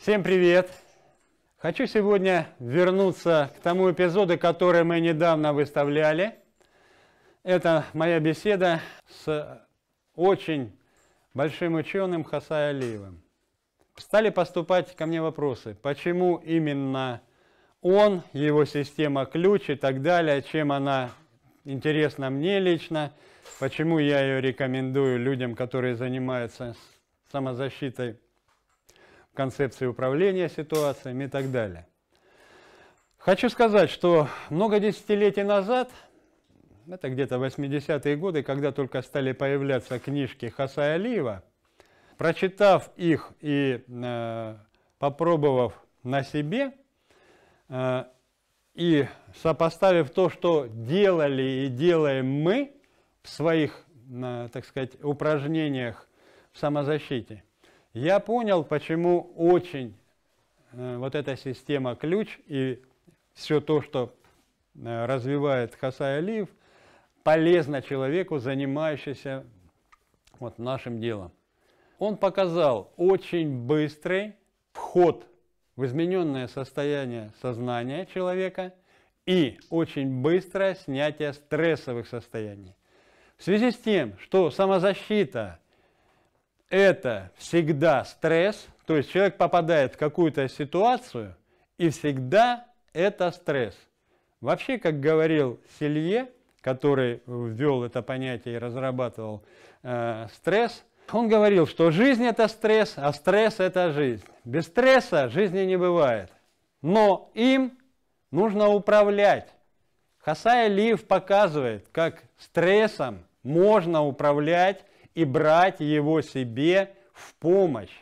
Всем привет! Хочу сегодня вернуться к тому эпизоду, который мы недавно выставляли. Это моя беседа с очень большим ученым Хасай Алиевым. Стали поступать ко мне вопросы, почему именно он, его система ключ и так далее, чем она интересна мне лично, почему я ее рекомендую людям, которые занимаются самозащитой концепции управления ситуациями и так далее. Хочу сказать, что много десятилетий назад, это где-то 80-е годы, когда только стали появляться книжки Хаса Алиева, прочитав их и э, попробовав на себе, э, и сопоставив то, что делали и делаем мы в своих, э, так сказать, упражнениях в самозащите – я понял, почему очень э, вот эта система ключ и все то, что э, развивает Хасай Алиев, полезно человеку, занимающемуся вот нашим делом. Он показал очень быстрый вход в измененное состояние сознания человека и очень быстрое снятие стрессовых состояний. В связи с тем, что самозащита – это всегда стресс, то есть человек попадает в какую-то ситуацию, и всегда это стресс. Вообще, как говорил Селье, который ввел это понятие и разрабатывал э, стресс, он говорил, что жизнь это стресс, а стресс это жизнь. Без стресса жизни не бывает. Но им нужно управлять. Хасай Лив показывает, как стрессом можно управлять и брать его себе в помощь,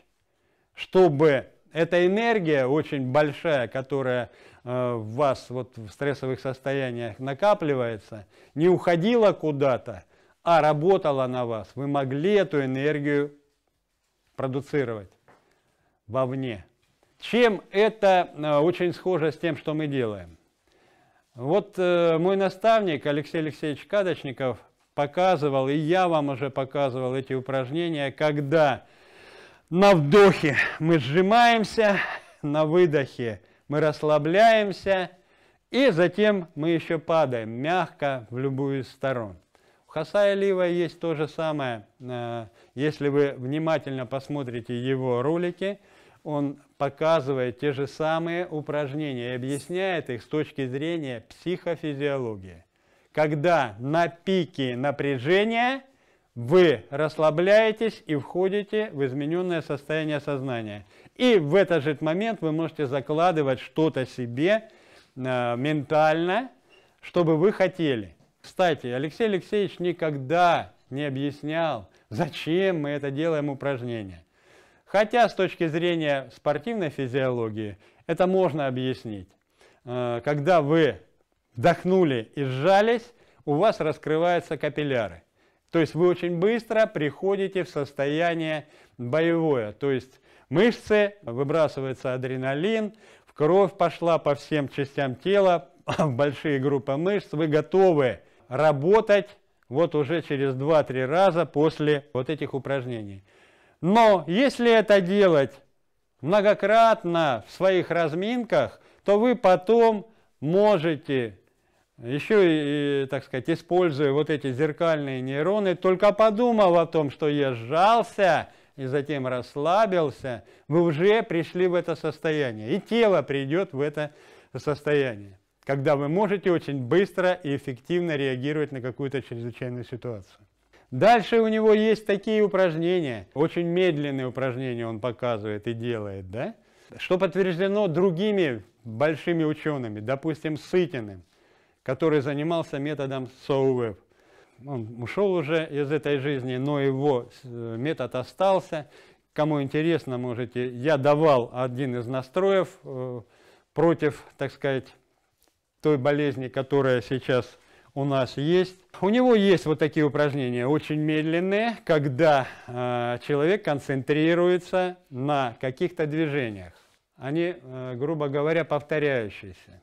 чтобы эта энергия очень большая, которая э, в вас вот в стрессовых состояниях накапливается, не уходила куда-то, а работала на вас. Вы могли эту энергию продуцировать вовне. Чем это э, очень схоже с тем, что мы делаем? Вот э, мой наставник Алексей Алексеевич Кадочников – показывал, и я вам уже показывал эти упражнения, когда на вдохе мы сжимаемся, на выдохе мы расслабляемся, и затем мы еще падаем мягко в любую из сторон. У Хасая Лива есть то же самое. Э, если вы внимательно посмотрите его ролики, он показывает те же самые упражнения и объясняет их с точки зрения психофизиологии когда на пике напряжения вы расслабляетесь и входите в измененное состояние сознания. И в этот же момент вы можете закладывать что-то себе э, ментально, чтобы вы хотели. Кстати, Алексей Алексеевич никогда не объяснял, зачем мы это делаем упражнение. Хотя с точки зрения спортивной физиологии это можно объяснить. Э, когда вы вдохнули и сжались, у вас раскрываются капилляры. То есть вы очень быстро приходите в состояние боевое, то есть мышцы, выбрасывается адреналин, в кровь пошла по всем частям тела, в большие группы мышц, вы готовы работать вот уже через 2-3 раза после вот этих упражнений. Но если это делать многократно в своих разминках, то вы потом можете еще и, так сказать, используя вот эти зеркальные нейроны, только подумал о том, что я сжался и затем расслабился, вы уже пришли в это состояние. И тело придет в это состояние, когда вы можете очень быстро и эффективно реагировать на какую-то чрезвычайную ситуацию. Дальше у него есть такие упражнения, очень медленные упражнения он показывает и делает, да? Что подтверждено другими большими учеными, допустим, Сытиным который занимался методом SoWeb. Он ушел уже из этой жизни, но его э, метод остался. Кому интересно, можете, я давал один из настроев э, против, так сказать, той болезни, которая сейчас у нас есть. У него есть вот такие упражнения, очень медленные, когда э, человек концентрируется на каких-то движениях. Они, грубо говоря, повторяющиеся.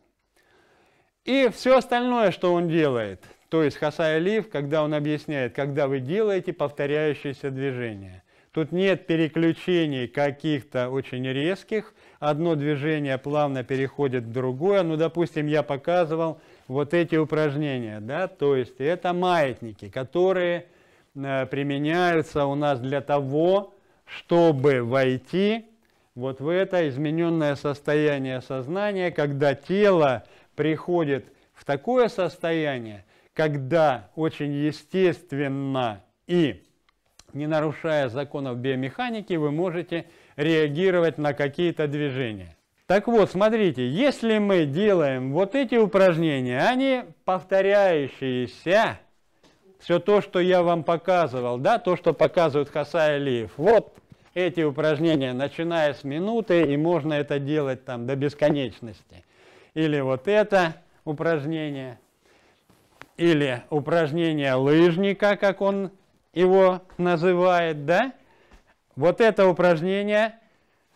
И все остальное, что он делает, то есть Хасай Алиф, когда он объясняет, когда вы делаете повторяющиеся движения. Тут нет переключений каких-то очень резких, одно движение плавно переходит в другое. Ну, допустим, я показывал вот эти упражнения, да, то есть это маятники, которые э, применяются у нас для того, чтобы войти вот в это измененное состояние сознания, когда тело приходит в такое состояние, когда очень естественно и не нарушая законов биомеханики, вы можете реагировать на какие-то движения. Так вот, смотрите, если мы делаем вот эти упражнения, они повторяющиеся, все то, что я вам показывал, да, то, что показывают Хаса и Алиев, вот эти упражнения, начиная с минуты, и можно это делать там до бесконечности – или вот это упражнение, или упражнение лыжника, как он его называет, да? Вот это упражнение,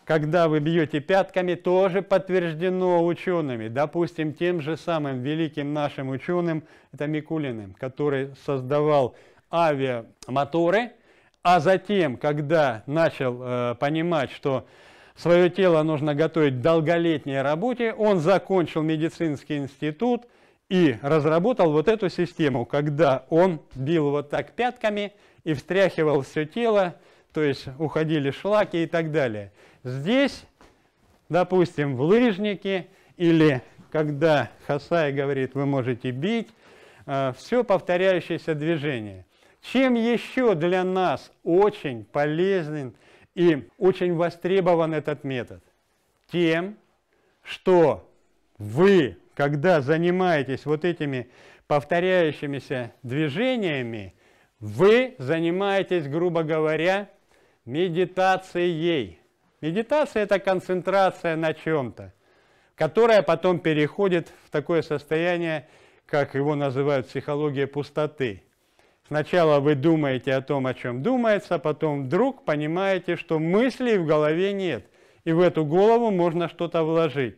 когда вы бьете пятками, тоже подтверждено учеными, допустим, тем же самым великим нашим ученым, это Микулиным, который создавал авиамоторы, а затем, когда начал э, понимать, что Свое тело нужно готовить к долголетней работе. Он закончил медицинский институт и разработал вот эту систему, когда он бил вот так пятками и встряхивал все тело, то есть уходили шлаки и так далее. Здесь, допустим, в лыжнике или когда Хасай говорит, вы можете бить, э, все повторяющееся движение. Чем еще для нас очень полезен – и очень востребован этот метод тем, что вы, когда занимаетесь вот этими повторяющимися движениями, вы занимаетесь, грубо говоря, медитацией. Медитация – это концентрация на чем-то, которая потом переходит в такое состояние, как его называют психология пустоты – Сначала вы думаете о том, о чем думается, а потом вдруг понимаете, что мыслей в голове нет, и в эту голову можно что-то вложить.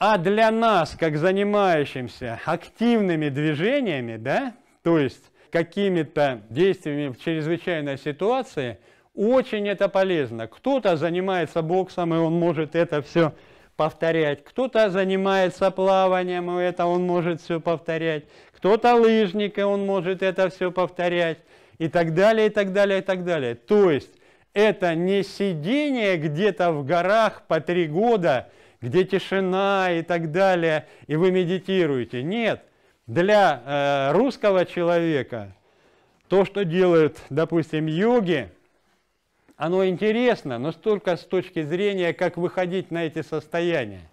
А для нас, как занимающимся активными движениями, да, то есть какими-то действиями в чрезвычайной ситуации, очень это полезно. Кто-то занимается боксом, и он может это все повторять. Кто-то занимается плаванием, и это он может все повторять. Кто-то лыжник, и он может это все повторять. И так далее, и так далее, и так далее. То есть это не сидение где-то в горах по три года, где тишина и так далее, и вы медитируете. Нет, для э, русского человека то, что делают, допустим, йоги – оно интересно, но столько с точки зрения, как выходить на эти состояния.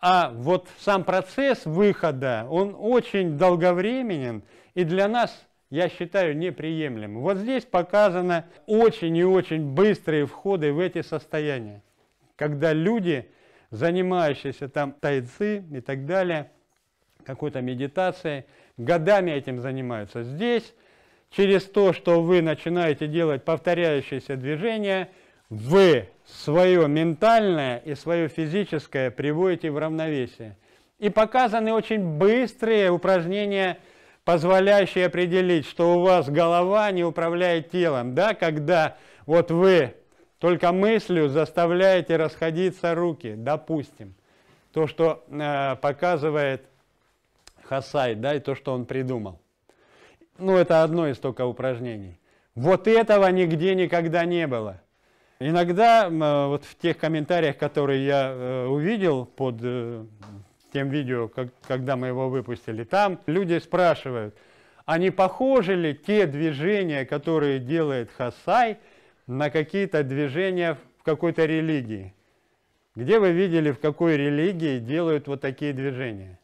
А вот сам процесс выхода, он очень долговременен и для нас, я считаю, неприемлем. Вот здесь показаны очень и очень быстрые входы в эти состояния, когда люди, занимающиеся там тайцы и так далее, какой-то медитацией, годами этим занимаются. Здесь через то, что вы начинаете делать повторяющиеся движения, вы свое ментальное и свое физическое приводите в равновесие. И показаны очень быстрые упражнения, позволяющие определить, что у вас голова не управляет телом, да, когда вот вы только мыслью заставляете расходиться руки, допустим. То, что э, показывает Хасай, да, и то, что он придумал. Ну, это одно из только упражнений. Вот этого нигде никогда не было. Иногда э, вот в тех комментариях, которые я э, увидел под э, тем видео, как, когда мы его выпустили, там люди спрашивают, а не похожи ли те движения, которые делает Хасай, на какие-то движения в какой-то религии? Где вы видели, в какой религии делают вот такие движения?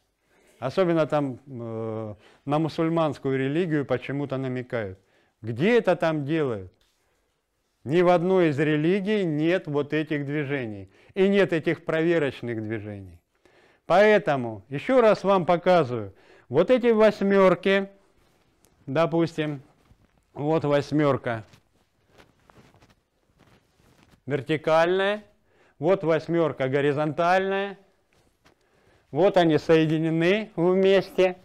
Особенно там э, на мусульманскую религию почему-то намекают. Где это там делают? Ни в одной из религий нет вот этих движений. И нет этих проверочных движений. Поэтому еще раз вам показываю. Вот эти восьмерки, допустим, вот восьмерка вертикальная, вот восьмерка горизонтальная, вот они соединены вместе.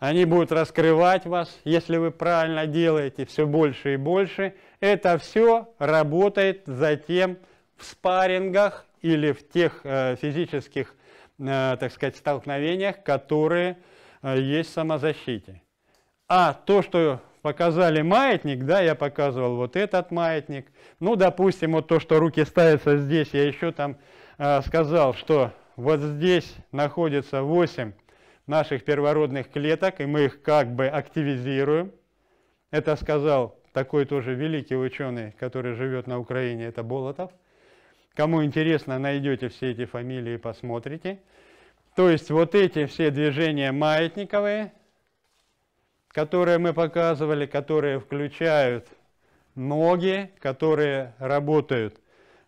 Они будут раскрывать вас, если вы правильно делаете, все больше и больше. Это все работает затем в спаррингах или в тех э, физических, э, так сказать, столкновениях, которые э, есть в самозащите. А то, что показали маятник, да, я показывал вот этот маятник. Ну, допустим, вот то, что руки ставятся здесь, я еще там сказал, что вот здесь находится 8 наших первородных клеток, и мы их как бы активизируем. Это сказал такой тоже великий ученый, который живет на Украине, это Болотов. Кому интересно, найдете все эти фамилии посмотрите. То есть вот эти все движения маятниковые, которые мы показывали, которые включают ноги, которые работают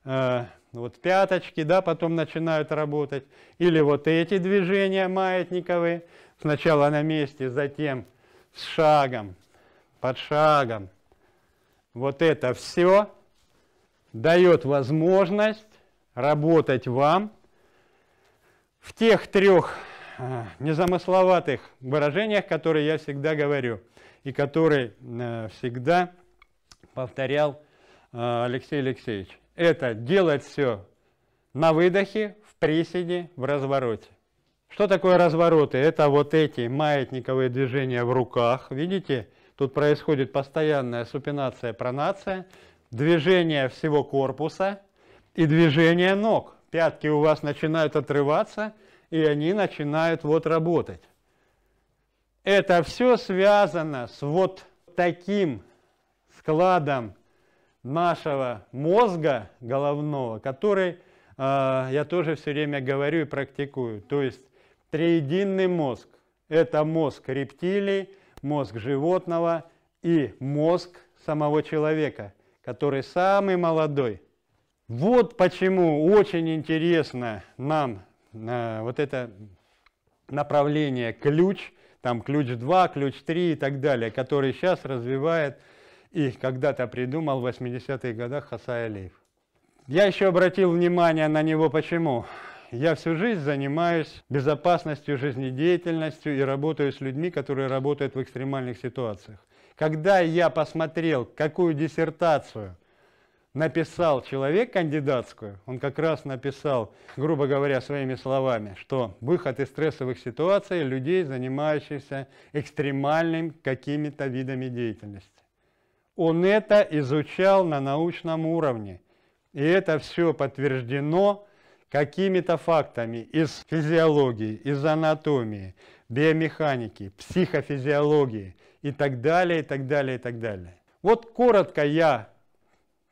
э, вот пяточки, да, потом начинают работать. Или вот эти движения маятниковые, сначала на месте, затем с шагом, под шагом. Вот это все дает возможность работать вам в тех трех а, незамысловатых выражениях, которые я всегда говорю и которые э, всегда повторял а, Алексей Алексеевич это делать все на выдохе, в приседе, в развороте. Что такое развороты? Это вот эти маятниковые движения в руках. Видите, тут происходит постоянная супинация, пронация, движение всего корпуса и движение ног. Пятки у вас начинают отрываться, и они начинают вот работать. Это все связано с вот таким складом нашего мозга головного, который э, я тоже все время говорю и практикую. То есть триединный мозг – это мозг рептилий, мозг животного и мозг самого человека, который самый молодой. Вот почему очень интересно нам э, вот это направление ключ, там ключ 2, ключ 3 и так далее, который сейчас развивает их когда-то придумал в 80-х годах Хасай Алиев. Я еще обратил внимание на него почему. Я всю жизнь занимаюсь безопасностью, жизнедеятельностью и работаю с людьми, которые работают в экстремальных ситуациях. Когда я посмотрел, какую диссертацию написал человек кандидатскую, он как раз написал, грубо говоря, своими словами, что выход из стрессовых ситуаций людей, занимающихся экстремальным какими-то видами деятельности. Он это изучал на научном уровне. И это все подтверждено какими-то фактами из физиологии, из анатомии, биомеханики, психофизиологии и так далее, и так далее, и так далее. Вот коротко я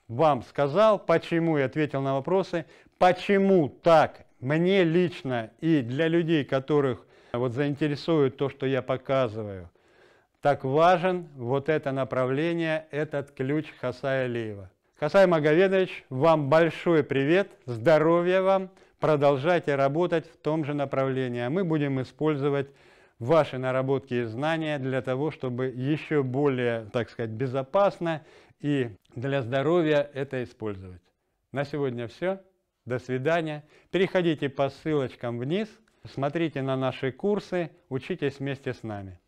вам сказал, почему я ответил на вопросы, почему так мне лично и для людей, которых вот заинтересует то, что я показываю, так важен вот это направление, этот ключ Хасая Алиева. Хасай Маговедович, вам большой привет, здоровья вам, продолжайте работать в том же направлении, а мы будем использовать ваши наработки и знания для того, чтобы еще более, так сказать, безопасно и для здоровья это использовать. На сегодня все. До свидания. Переходите по ссылочкам вниз, смотрите на наши курсы, учитесь вместе с нами.